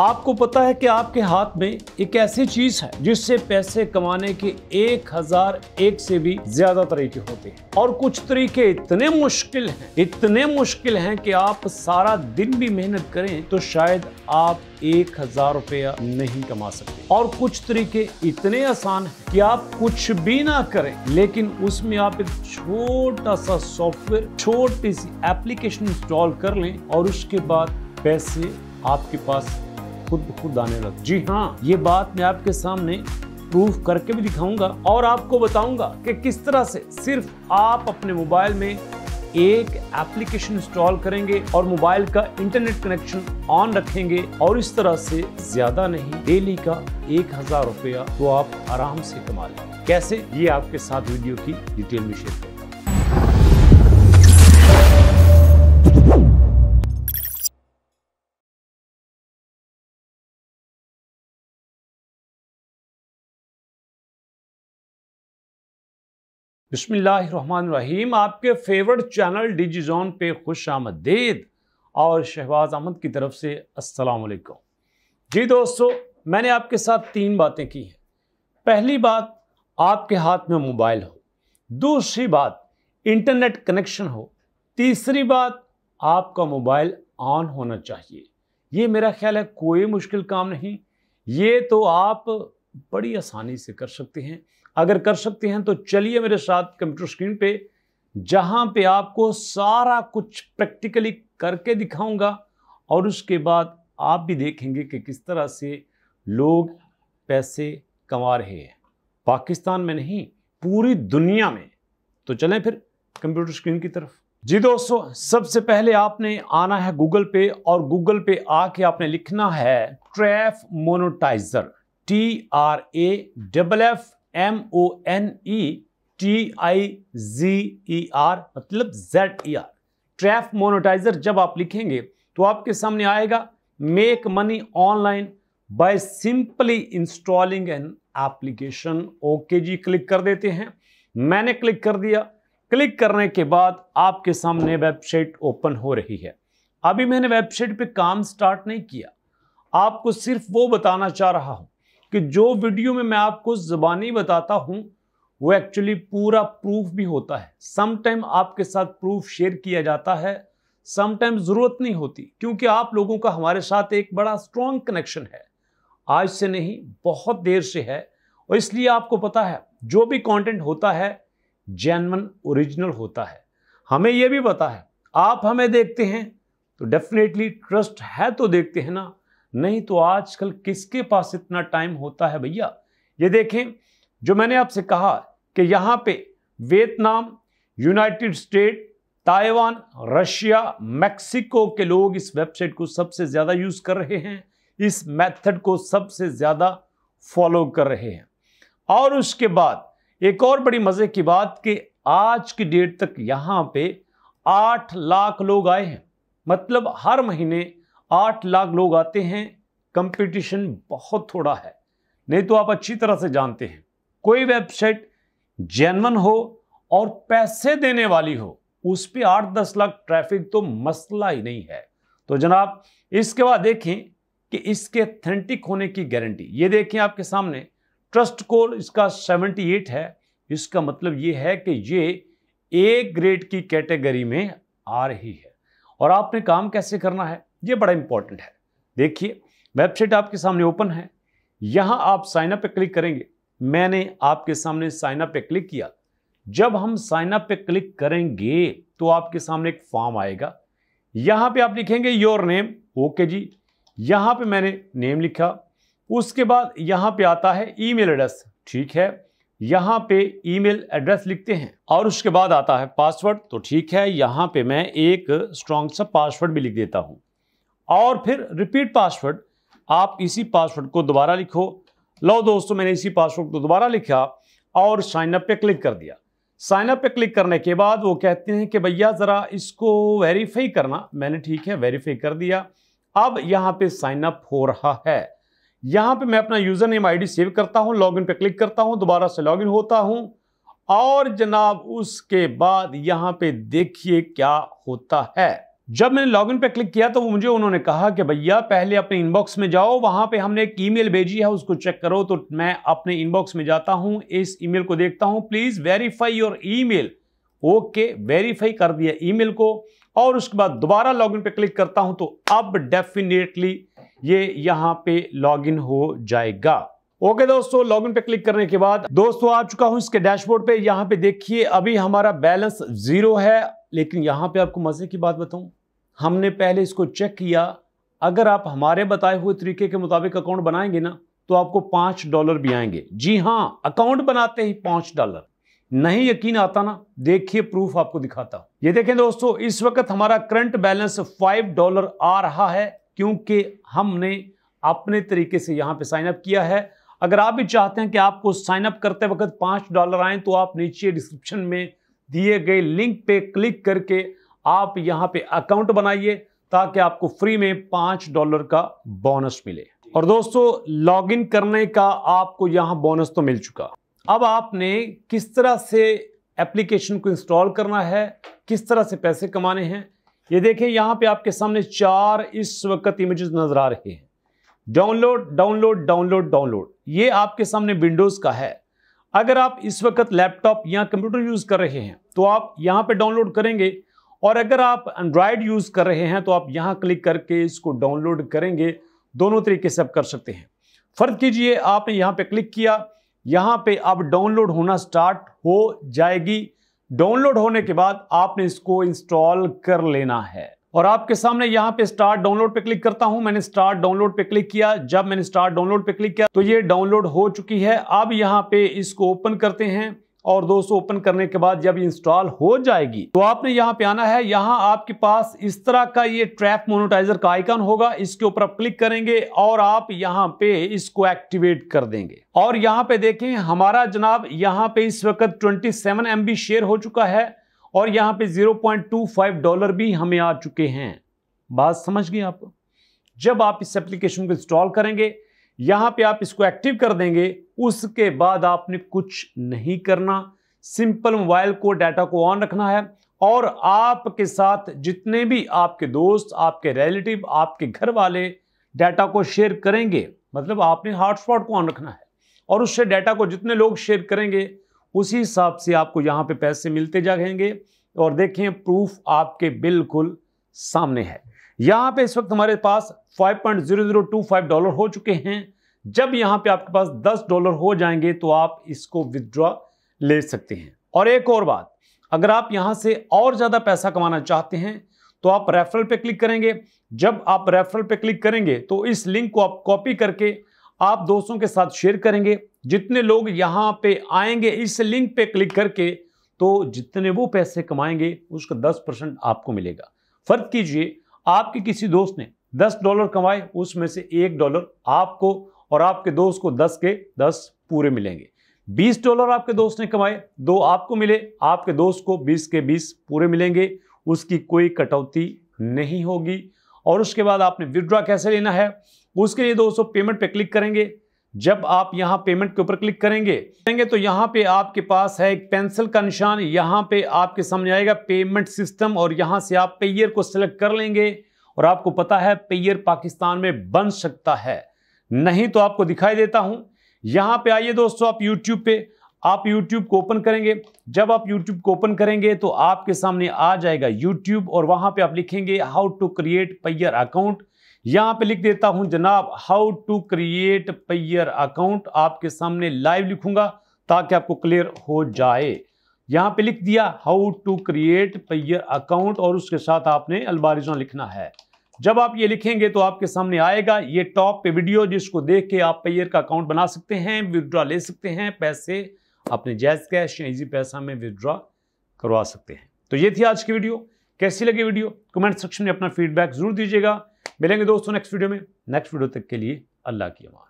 आपको पता है कि आपके हाथ में एक ऐसी चीज है जिससे पैसे कमाने के एक हजार एक से भी ज्यादा तरीके होते हैं और कुछ तरीके इतने मुश्किल हैं इतने मुश्किल हैं कि आप सारा दिन भी मेहनत करें तो शायद आप एक हजार रुपया नहीं कमा सकते और कुछ तरीके इतने आसान हैं कि आप कुछ भी ना करें लेकिन उसमें आप एक छोटा सा सॉफ्टवेयर छोटी सी एप्लीकेशन इंस्टॉल कर लें और उसके बाद पैसे आपके पास खुद खुद आने लग जी हाँ ये बात मैं आपके सामने प्रूफ करके भी दिखाऊंगा और आपको बताऊंगा कि किस तरह से सिर्फ आप अपने मोबाइल में एक एप्लीकेशन इंस्टॉल करेंगे और मोबाइल का इंटरनेट कनेक्शन ऑन रखेंगे और इस तरह से ज्यादा नहीं डेली का एक हजार रुपया तो आप आराम से कमा लें कैसे ये आपके साथ वीडियो की डिटेल में शेयर बसमीम आपके फेवरेट चैनल डिजिजोन पे खुश आमदेद और शहबाज अहमद की तरफ से असलकुम जी दोस्तों मैंने आपके साथ तीन बातें की हैं पहली बात आपके हाथ में मोबाइल हो दूसरी बात इंटरनेट कनेक्शन हो तीसरी बात आपका मोबाइल ऑन होना चाहिए ये मेरा ख्याल है कोई मुश्किल काम नहीं ये तो आप बड़ी आसानी से कर सकते हैं अगर कर सकते हैं तो चलिए मेरे साथ कंप्यूटर स्क्रीन पे जहां पे आपको सारा कुछ प्रैक्टिकली करके दिखाऊंगा और उसके बाद आप भी देखेंगे कि किस तरह से लोग पैसे कमा रहे हैं पाकिस्तान में नहीं पूरी दुनिया में तो चलें फिर कंप्यूटर स्क्रीन की तरफ जी दोस्तों सबसे पहले आपने आना है गूगल पे और गूगल पे आके आपने लिखना है Traff Monetizer T R A double F M O N E T I G E R मतलब Z E R Traff Monetizer जब आप लिखेंगे तो आपके सामने आएगा make money online by simply installing an application okay जी क्लिक कर देते हैं मैंने क्लिक कर दिया क्लिक करने के बाद आपके सामने वेबसाइट ओपन हो रही है अभी मैंने वेबसाइट पे काम स्टार्ट नहीं किया आपको सिर्फ वो बताना चाह रहा हूं कि जो वीडियो में मैं आपको ज़बानी बताता हूं वो एक्चुअली पूरा प्रूफ भी होता है समटाइम आपके साथ प्रूफ शेयर किया जाता है समटाइम ज़रूरत नहीं होती क्योंकि आप लोगों का हमारे साथ एक बड़ा स्ट्रॉन्ग कनेक्शन है आज से नहीं बहुत देर से है और इसलिए आपको पता है जो भी कंटेंट होता है जैनमन ओरिजिनल होता है हमें यह भी पता है आप हमें देखते हैं तो डेफिनेटली ट्रस्ट है तो देखते हैं ना नहीं तो आजकल किसके पास इतना टाइम होता है भैया ये देखें जो मैंने आपसे कहा कि यहाँ पे Vietnam United State Taiwan Russia Mexico के लोग इस वेबसाइट को सबसे ज़्यादा यूज़ कर रहे हैं इस मेथड को सबसे ज़्यादा फॉलो कर रहे हैं और उसके बाद एक और बड़ी मज़े की बात कि आज की डेट तक यहाँ पे आठ लाख लोग आए हैं मतलब हर महीने आठ लाख लोग आते हैं कंपटीशन बहुत थोड़ा है नहीं तो आप अच्छी तरह से जानते हैं कोई वेबसाइट जेनवन हो और पैसे देने वाली हो उस पर आठ दस लाख ट्रैफिक तो मसला ही नहीं है तो जनाब इसके बाद देखें कि इसके अथेंटिक होने की गारंटी ये देखें आपके सामने ट्रस्ट कोर इसका 78 है इसका मतलब ये है कि ये ए ग्रेड की कैटेगरी में आ रही है और आपने काम कैसे करना है ये बड़ा इंपॉर्टेंट है देखिए वेबसाइट आपके सामने ओपन है यहाँ आप साइनअप पे क्लिक करेंगे मैंने आपके सामने साइनअप पे क्लिक किया जब हम साइनअप पे क्लिक करेंगे तो आपके सामने एक फॉर्म आएगा यहाँ पे आप लिखेंगे योर नेम ओके जी यहाँ पे मैंने नेम लिखा उसके बाद यहाँ पे आता है ईमेल एड्रेस ठीक है यहाँ पे ईमेल एड्रेस लिखते हैं और उसके बाद आता है पासवर्ड तो ठीक है यहाँ पे मैं एक स्ट्रॉन्ग सा पासवर्ड भी लिख देता हूँ और फिर रिपीट पासवर्ड आप इसी पासवर्ड को दोबारा लिखो लो दोस्तों मैंने इसी पासवर्ड को दोबारा लिखा और साइनअप पे क्लिक कर दिया साइनअप पे क्लिक करने के बाद वो कहते हैं कि भैया ज़रा इसको वेरीफाई करना मैंने ठीक है वेरीफाई कर दिया अब यहाँ पे साइनअप हो रहा है यहाँ पे मैं अपना यूज़र नेम आईडी सेव करता हूँ लॉगिन पे क्लिक करता हूँ दोबारा से लॉगिन होता हूँ और जनाब उसके बाद यहाँ पर देखिए क्या होता है जब मैंने लॉगिन पे क्लिक किया तो मुझे उन्होंने कहा कि भैया पहले अपने इनबॉक्स में जाओ वहां पे हमने एक ईमेल भेजी है उसको चेक करो तो मैं अपने इनबॉक्स में जाता हूं इस ईमेल को देखता हूं please verify your email okay verify कर दिया ईमेल को और उसके बाद दोबारा लॉगिन पे क्लिक करता हूं तो अब डेफिनेटली ये यहाँ पे लॉगिन हो जाएगा ओके okay दोस्तों लॉगिन पे क्लिक करने के बाद दोस्तों आ चुका हूं इसके डैशबोर्ड पे यहां पे देखिए अभी हमारा बैलेंस जीरो है लेकिन यहां पे आपको मजे की बात बताऊं हमने पहले इसको चेक किया अगर आप हमारे बताए हुए तरीके के मुताबिक अकाउंट बनाएंगे ना तो आपको पांच डॉलर भी आएंगे जी हाँ अकाउंट बनाते ही पांच डॉलर नहीं यकीन आता ना देखिए प्रूफ आपको दिखाता ये देखें दोस्तों इस वक्त हमारा करंट बैलेंस फाइव डॉलर आ रहा है क्योंकि हमने अपने तरीके से यहां पे साइन अप किया है अगर आप भी चाहते हैं कि आपको साइन अप करते वक्त पांच डॉलर आए तो आप नीचे डिस्क्रिप्शन में दिए गए लिंक पे क्लिक करके आप यहां पे अकाउंट बनाइए ताकि आपको फ्री में पांच डॉलर का बोनस मिले और दोस्तों लॉगिन करने का आपको यहां बोनस तो मिल चुका अब आपने किस तरह से एप्लीकेशन को इंस्टॉल करना है किस तरह से पैसे कमाने हैं ये देखिए यहां पे आपके सामने चार इस वक्त इमेजेस नज़र आ रहे हैं डाउनलोड डाउनलोड डाउनलोड डाउनलोड ये आपके सामने विंडोज़ का है अगर आप इस वक्त लैपटॉप या कंप्यूटर यूज़ कर रहे हैं तो आप यहां पे डाउनलोड करेंगे और अगर आप एंड्रॉयड यूज़ कर रहे हैं तो आप यहाँ क्लिक करके इसको डाउनलोड करेंगे दोनों तरीके से आप कर सकते हैं फर्द कीजिए आपने यहाँ पे क्लिक किया यहाँ पे अब डाउनलोड होना स्टार्ट हो जाएगी डाउनलोड होने के बाद आपने इसको इंस्टॉल कर लेना है और आपके सामने यहाँ पे स्टार्ट डाउनलोड पे क्लिक करता हूँ मैंने स्टार्ट डाउनलोड पे क्लिक किया जब मैंने स्टार्ट डाउनलोड पे क्लिक किया तो ये डाउनलोड हो चुकी है अब यहाँ पे इसको ओपन करते हैं और दोस्तों ओपन करने के बाद जब इंस्टॉल हो जाएगी तो आपने यहाँ पे आना है यहाँ आपके पास इस तरह का ये ट्रैप मोनोटाइजर का आइकन होगा इसके ऊपर आप क्लिक करेंगे और आप यहाँ पे इसको एक्टिवेट कर देंगे और यहाँ पे देखें हमारा जनाब यहाँ पे इस वक्त 27 सेवन शेयर हो चुका है और यहाँ पे 0.25 डॉलर भी हमें आ चुके हैं बात समझ गए आप जब आप इस एप्लीकेशन को इंस्टॉल करेंगे यहाँ पे आप इसको एक्टिव कर देंगे उसके बाद आपने कुछ नहीं करना सिंपल मोबाइल को डाटा को ऑन रखना है और आपके साथ जितने भी आपके दोस्त आपके रिलेटिव आपके घर वाले डाटा को शेयर करेंगे मतलब आपने हॉटस्पॉट को ऑन रखना है और उससे डाटा को जितने लोग शेयर करेंगे उसी हिसाब से आपको यहाँ पे पैसे मिलते जाएंगे और देखें प्रूफ आपके बिल्कुल सामने है यहां पे इस वक्त हमारे पास 5.0025 डॉलर हो चुके हैं जब यहां पे आपके पास 10 डॉलर हो जाएंगे तो आप इसको विदड्रॉ ले सकते हैं और एक और बात अगर आप यहां से और ज़्यादा पैसा कमाना चाहते हैं तो आप रेफरल पे क्लिक करेंगे जब आप रेफरल पे क्लिक करेंगे तो इस लिंक को आप कॉपी करके आप दोस्तों के साथ शेयर करेंगे जितने लोग यहां पे आएंगे इस लिंक पे क्लिक करके तो जितने वो पैसे कमाएंगे उसका दस परसेंट आपको मिलेगा फ़र्क कीजिए आपके किसी दोस्त ने दस डॉलर कमाए उसमें से एक डॉलर आपको और आपके दोस्त को दस के दस पूरे मिलेंगे बीस डॉलर आपके दोस्त ने कमाए दो आपको मिले आपके दोस्त को बीस के बीस पूरे मिलेंगे उसकी कोई कटौती नहीं होगी और उसके बाद आपने विड्रॉ कैसे लेना है उसके लिए दोस्तों पेमेंट पे क्लिक करेंगे जब आप यहां पेमेंट के ऊपर क्लिक करेंगे करेंगे तो यहां पे आपके पास है एक पेंसिल का निशान यहां पे आपके सामने आएगा पेमेंट सिस्टम और यहां से आप पेयर को सिलेक्ट कर लेंगे और आपको पता है पेयर पाकिस्तान में बन सकता है नहीं तो आपको दिखाई देता हूं यहां पे आइए दोस्तों आप यूट्यूब पे आप यूट्यूब को ओपन करेंगे जब आप यूट्यूब को ओपन करेंगे तो आपके सामने आ जाएगा यूट्यूब और वहां पर आप लिखेंगे how to create Payeer account यहां पे लिख देता हूं जनाब how to create Payeer account आपके सामने लाइव लिखूंगा ताकि आपको क्लियर हो जाए यहां पे लिख दिया how to create Payeer account और उसके साथ आपने अल्बारिजों लिखना है जब आप ये लिखेंगे तो आपके सामने आएगा ये टॉप पे वीडियो जिसको देख के आप पेयर का अकाउंट बना सकते हैं विदड्रॉ ले सकते हैं पैसे अपने जैज कैश या इजी पैसा में विदड्रॉ करवा सकते हैं तो ये थी आज की वीडियो कैसी लगी वीडियो कमेंट सेक्शन में अपना फीडबैक जरूर दीजिएगा मिलेंगे दोस्तों नेक्स्ट वीडियो में नेक्स्ट वीडियो तक के लिए अल्लाह की अमान